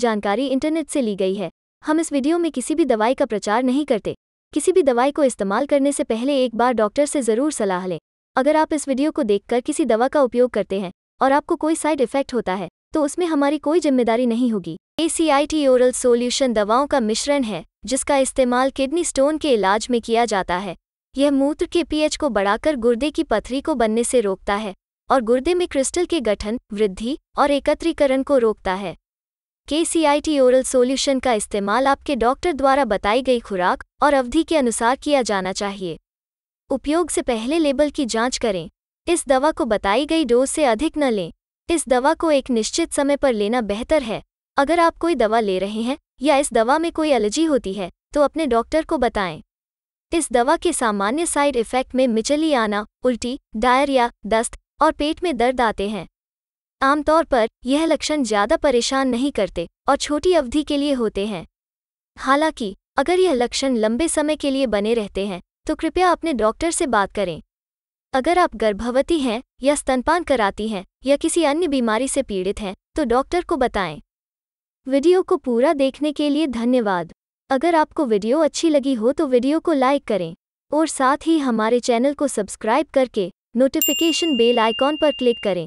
जानकारी इंटरनेट से ली गई है हम इस वीडियो में किसी भी दवाई का प्रचार नहीं करते किसी भी दवाई को इस्तेमाल करने से पहले एक बार डॉक्टर से ज़रूर सलाह लें अगर आप इस वीडियो को देखकर किसी दवा का उपयोग करते हैं और आपको कोई साइड इफेक्ट होता है तो उसमें हमारी कोई जिम्मेदारी नहीं होगी ए ओरल सोल्यूशन दवाओं का मिश्रण है जिसका इस्तेमाल किडनी स्टोन के इलाज में किया जाता है यह मूत्र के पीएच को बढ़ाकर गुर्दे की पथरी को बनने से रोकता है और गुर्दे में क्रिस्टल के गठन वृद्धि और एकत्रीकरण को रोकता है के ओरल सोल्यूशन का इस्तेमाल आपके डॉक्टर द्वारा बताई गई खुराक और अवधि के अनुसार किया जाना चाहिए उपयोग से पहले लेबल की जांच करें इस दवा को बताई गई डोज से अधिक न लें इस दवा को एक निश्चित समय पर लेना बेहतर है अगर आप कोई दवा ले रहे हैं या इस दवा में कोई एलर्जी होती है तो अपने डॉक्टर को बताएं इस दवा के सामान्य साइड इफेक्ट में मिचली आना उल्टी डायरिया दस्त और पेट में दर्द आते हैं आमतौर पर यह लक्षण ज़्यादा परेशान नहीं करते और छोटी अवधि के लिए होते हैं हालांकि अगर यह लक्षण लंबे समय के लिए बने रहते हैं तो कृपया अपने डॉक्टर से बात करें अगर आप गर्भवती हैं या स्तनपान कराती हैं या किसी अन्य बीमारी से पीड़ित हैं तो डॉक्टर को बताएं वीडियो को पूरा देखने के लिए धन्यवाद अगर आपको वीडियो अच्छी लगी हो तो वीडियो को लाइक करें और साथ ही हमारे चैनल को सब्सक्राइब करके नोटिफिकेशन बेल आइकॉन पर क्लिक करें